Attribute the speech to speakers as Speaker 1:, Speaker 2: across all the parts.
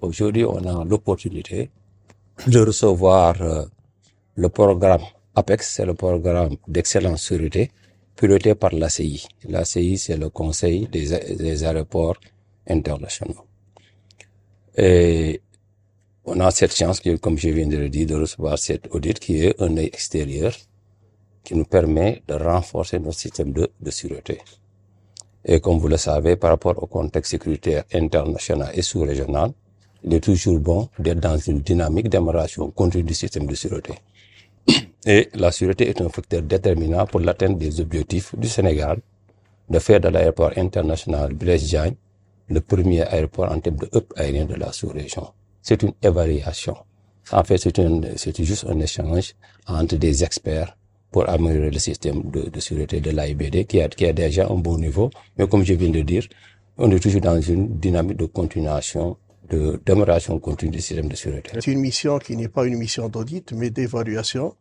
Speaker 1: Aujourd'hui, on a l'opportunité de recevoir euh, le programme APEX, c'est le programme d'excellence sûreté piloté par l'ACI. L'ACI, c'est le Conseil des, aéroports internationaux. Et on a cette chance, comme je viens de le dire, de recevoir cette audit qui est un œil extérieur qui nous permet de renforcer notre système de, de sécurité. Et comme vous le savez, par rapport au contexte sécuritaire international et sous-régional, il est toujours bon d'être dans une dynamique d'amélioration continue du système de sûreté. Et la sûreté est un facteur déterminant pour l'atteinte des objectifs du Sénégal de faire de l'aéroport international brest le premier aéroport en termes de hub aérien de la sous-région. C'est une évaluation. En fait, c'est juste un échange entre des experts pour améliorer le système de, de sûreté de l'AIBD qui a, qui a déjà un bon niveau. Mais comme je viens de dire, on est toujours dans une dynamique de continuation de d'amélioration continue du système de sécurité.
Speaker 2: C'est une mission qui n'est pas une mission d'audit, mais d'évaluation,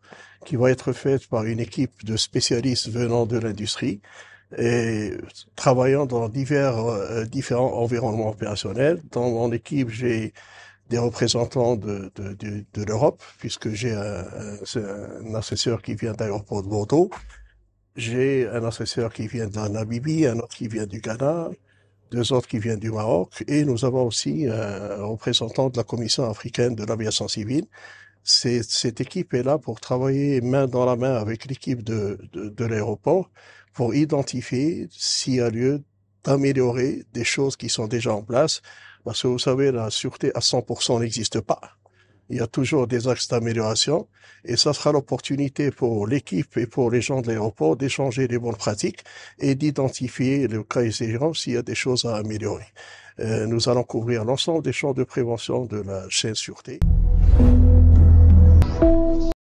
Speaker 2: qui va être faite par une équipe de spécialistes venant de l'industrie et travaillant dans divers euh, différents environnements opérationnels. Dans mon équipe, j'ai des représentants de, de, de, l'Europe, puisque j'ai un, un, assesseur qui vient d'aéroport de Bordeaux, j'ai un assesseur qui vient de la Namibie, un autre qui vient du Ghana, deux autres qui viennent du Maroc, et nous avons aussi euh, un représentant de la Commission africaine de l'aviation civile. Cette équipe est là pour travailler main dans la main avec l'équipe de, de, de l'aéroport pour identifier s'il y a lieu d'améliorer des choses qui sont déjà en place. Parce que vous savez, la sûreté à 100% n'existe pas. Il y a toujours des axes d'amélioration et ça sera l'opportunité pour l'équipe et pour les gens de l'aéroport d'échanger les bonnes pratiques et d'identifier le cas échéant s'il y a des choses à améliorer. Euh, nous allons couvrir l'ensemble des champs de prévention de la chaîne sûreté.